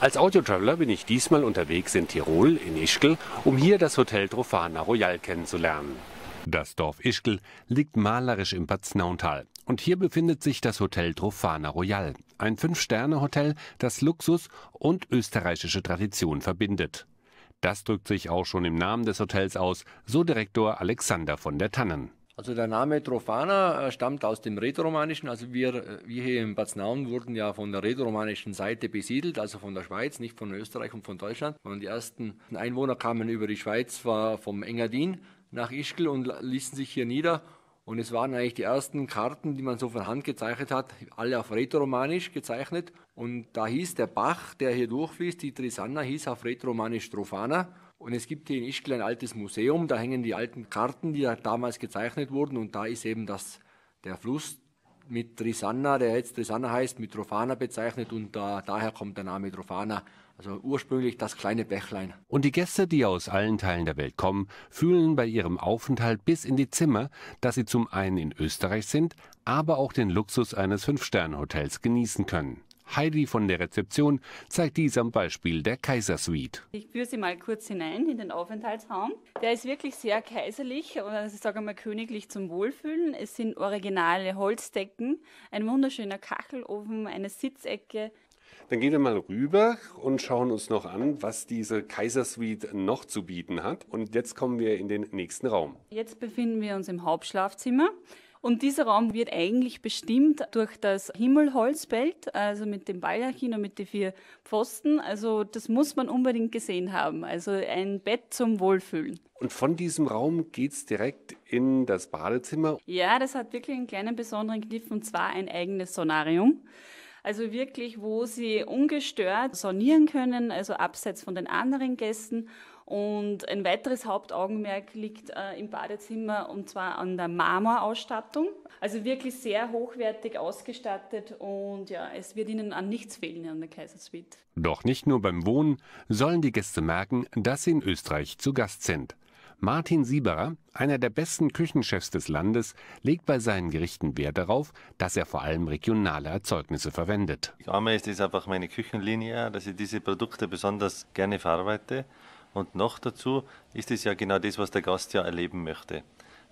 Als Audio-Traveler bin ich diesmal unterwegs in Tirol, in Ischgl, um hier das Hotel Trofana Royal kennenzulernen. Das Dorf Ischgl liegt malerisch im Paznauntal. Und hier befindet sich das Hotel Trofana Royal, ein Fünf-Sterne-Hotel, das Luxus und österreichische Tradition verbindet. Das drückt sich auch schon im Namen des Hotels aus, so Direktor Alexander von der Tannen. Also der Name Trofana äh, stammt aus dem Rätoromanischen. Also wir, äh, wir hier in Bad Batznaun wurden ja von der rätoromanischen Seite besiedelt, also von der Schweiz, nicht von Österreich und von Deutschland. Und die ersten Einwohner kamen über die Schweiz vom Engadin nach Ischgl und ließen sich hier nieder. Und es waren eigentlich die ersten Karten, die man so von Hand gezeichnet hat, alle auf Rätoromanisch gezeichnet. Und da hieß der Bach, der hier durchfließt, die Trisanna, hieß auf Rätoromanisch Trofana. Und es gibt hier in Ischgl ein altes Museum, da hängen die alten Karten, die da damals gezeichnet wurden. Und da ist eben das, der Fluss mit Trisanna, der jetzt Trisanna heißt, mit Trofana bezeichnet. Und da, daher kommt der Name Trofana. Also ursprünglich das kleine Bächlein. Und die Gäste, die aus allen Teilen der Welt kommen, fühlen bei ihrem Aufenthalt bis in die Zimmer, dass sie zum einen in Österreich sind, aber auch den Luxus eines Fünf-Sterne-Hotels genießen können. Heidi von der Rezeption zeigt dies am Beispiel der Kaisersuite. Ich führe Sie mal kurz hinein in den Aufenthaltsraum. Der ist wirklich sehr kaiserlich oder also ich sage mal königlich zum Wohlfühlen. Es sind originale Holzdecken, ein wunderschöner Kachelofen, eine Sitzecke, dann gehen wir mal rüber und schauen uns noch an, was diese Kaisersuite noch zu bieten hat. Und jetzt kommen wir in den nächsten Raum. Jetzt befinden wir uns im Hauptschlafzimmer. Und dieser Raum wird eigentlich bestimmt durch das Himmelholzbelt, also mit dem Baldachin und mit den vier Pfosten. Also das muss man unbedingt gesehen haben. Also ein Bett zum Wohlfühlen. Und von diesem Raum geht es direkt in das Badezimmer? Ja, das hat wirklich einen kleinen besonderen Kniff und zwar ein eigenes Sonarium. Also wirklich, wo sie ungestört sonieren können, also abseits von den anderen Gästen und ein weiteres Hauptaugenmerk liegt äh, im Badezimmer und zwar an der Marmorausstattung. Also wirklich sehr hochwertig ausgestattet und ja, es wird Ihnen an nichts fehlen an der Kaisersuite. Doch nicht nur beim Wohnen sollen die Gäste merken, dass sie in Österreich zu Gast sind. Martin Sieberer, einer der besten Küchenchefs des Landes, legt bei seinen Gerichten Wert darauf, dass er vor allem regionale Erzeugnisse verwendet. Einmal ist das einfach meine Küchenlinie, dass ich diese Produkte besonders gerne verarbeite. Und noch dazu ist es ja genau das, was der Gast ja erleben möchte.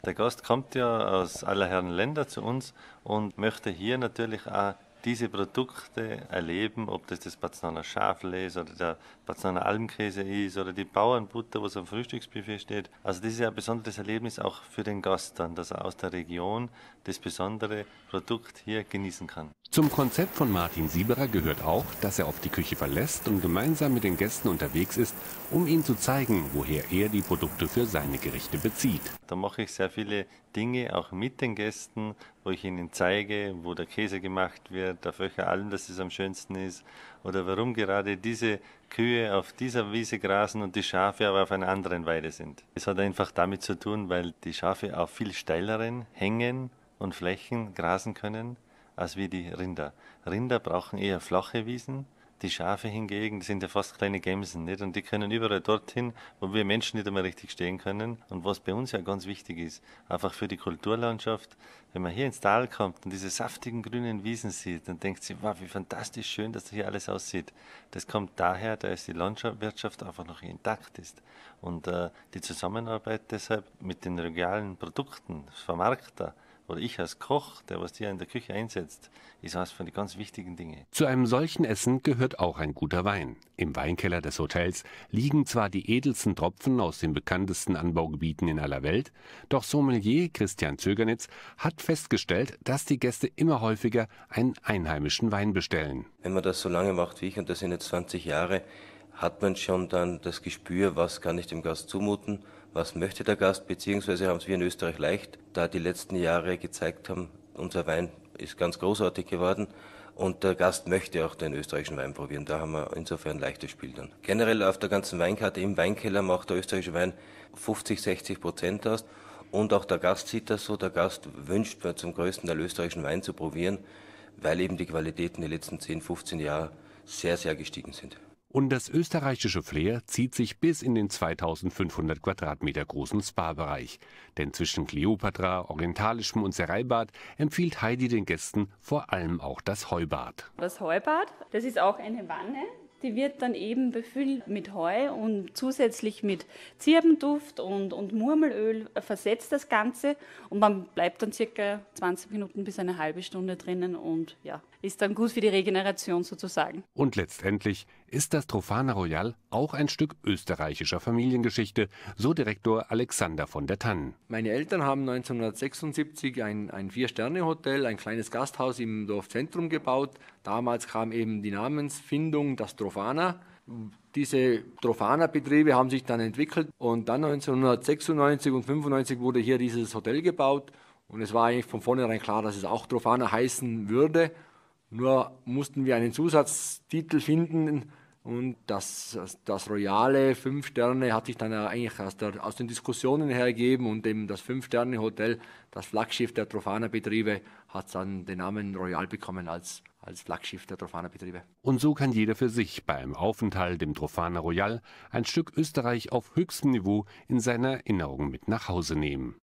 Der Gast kommt ja aus aller Herren Länder zu uns und möchte hier natürlich auch diese Produkte erleben, ob das das Baznaner Schafle ist oder der Baznaner Almkäse ist oder die Bauernbutter, was am Frühstücksbuffet steht. Also das ist ja ein besonderes Erlebnis auch für den Gast dann, dass er aus der Region das besondere Produkt hier genießen kann. Zum Konzept von Martin Sieberer gehört auch, dass er auf die Küche verlässt und gemeinsam mit den Gästen unterwegs ist, um ihnen zu zeigen, woher er die Produkte für seine Gerichte bezieht. Da mache ich sehr viele Dinge auch mit den Gästen, wo ich ihnen zeige, wo der Käse gemacht wird, auf welcher Alm das es am schönsten ist oder warum gerade diese Kühe auf dieser Wiese grasen und die Schafe aber auf einer anderen Weide sind. Es hat einfach damit zu tun, weil die Schafe auf viel steileren Hängen und Flächen grasen können als wie die Rinder. Rinder brauchen eher flache Wiesen, die Schafe hingegen sind ja fast kleine Gämsen, nicht? Und die können überall dorthin, wo wir Menschen nicht einmal richtig stehen können. Und was bei uns ja ganz wichtig ist, einfach für die Kulturlandschaft, wenn man hier ins Tal kommt und diese saftigen grünen Wiesen sieht, dann denkt sie, wow, wie fantastisch schön, dass das hier alles aussieht. Das kommt daher, dass die Landwirtschaft einfach noch intakt ist. Und äh, die Zusammenarbeit deshalb mit den regionalen Produkten, Vermarkter, oder ich als Koch, der was dir in der Küche einsetzt, ist was von den ganz wichtigen Dingen. Zu einem solchen Essen gehört auch ein guter Wein. Im Weinkeller des Hotels liegen zwar die edelsten Tropfen aus den bekanntesten Anbaugebieten in aller Welt, doch Sommelier Christian Zögernitz hat festgestellt, dass die Gäste immer häufiger einen einheimischen Wein bestellen. Wenn man das so lange macht wie ich, und das sind jetzt 20 Jahre, hat man schon dann das Gespür, was kann ich dem Gast zumuten – was möchte der Gast, beziehungsweise haben es wir in Österreich leicht, da die letzten Jahre gezeigt haben, unser Wein ist ganz großartig geworden und der Gast möchte auch den österreichischen Wein probieren. Da haben wir insofern leichtes Spiel dann. Generell auf der ganzen Weinkarte im Weinkeller macht der österreichische Wein 50, 60 Prozent aus und auch der Gast sieht das so. Der Gast wünscht zum größten Teil österreichischen Wein zu probieren, weil eben die Qualitäten die letzten 10, 15 Jahre sehr, sehr gestiegen sind. Und das österreichische Flair zieht sich bis in den 2500 Quadratmeter großen Spa-Bereich. Denn zwischen Kleopatra, orientalischem und Serailbad empfiehlt Heidi den Gästen vor allem auch das Heubad. Das Heubad, das ist auch eine Wanne, die wird dann eben befüllt mit Heu und zusätzlich mit Zirbenduft und, und Murmelöl äh, versetzt das Ganze und man bleibt dann circa 20 Minuten bis eine halbe Stunde drinnen und ja, ist dann gut für die Regeneration sozusagen. Und letztendlich ist das Trofana Royal auch ein Stück österreichischer Familiengeschichte, so Direktor Alexander von der Tannen. Meine Eltern haben 1976 ein, ein Vier-Sterne-Hotel, ein kleines Gasthaus im Dorfzentrum gebaut. Damals kam eben die Namensfindung, das Trofana Trofana. Diese Trofana-Betriebe haben sich dann entwickelt und dann 1996 und 1995 wurde hier dieses Hotel gebaut und es war eigentlich von vornherein klar, dass es auch Trofana heißen würde. Nur mussten wir einen Zusatztitel finden und das, das Royale Fünf Sterne hat sich dann eigentlich aus, der, aus den Diskussionen hergegeben und eben das Fünf Sterne Hotel, das Flaggschiff der Trofana Betriebe, hat dann den Namen Royal bekommen als als Flaggschiff der Trofana Betriebe. Und so kann jeder für sich beim Aufenthalt im Trofana Royal ein Stück Österreich auf höchstem Niveau in seiner Erinnerung mit nach Hause nehmen.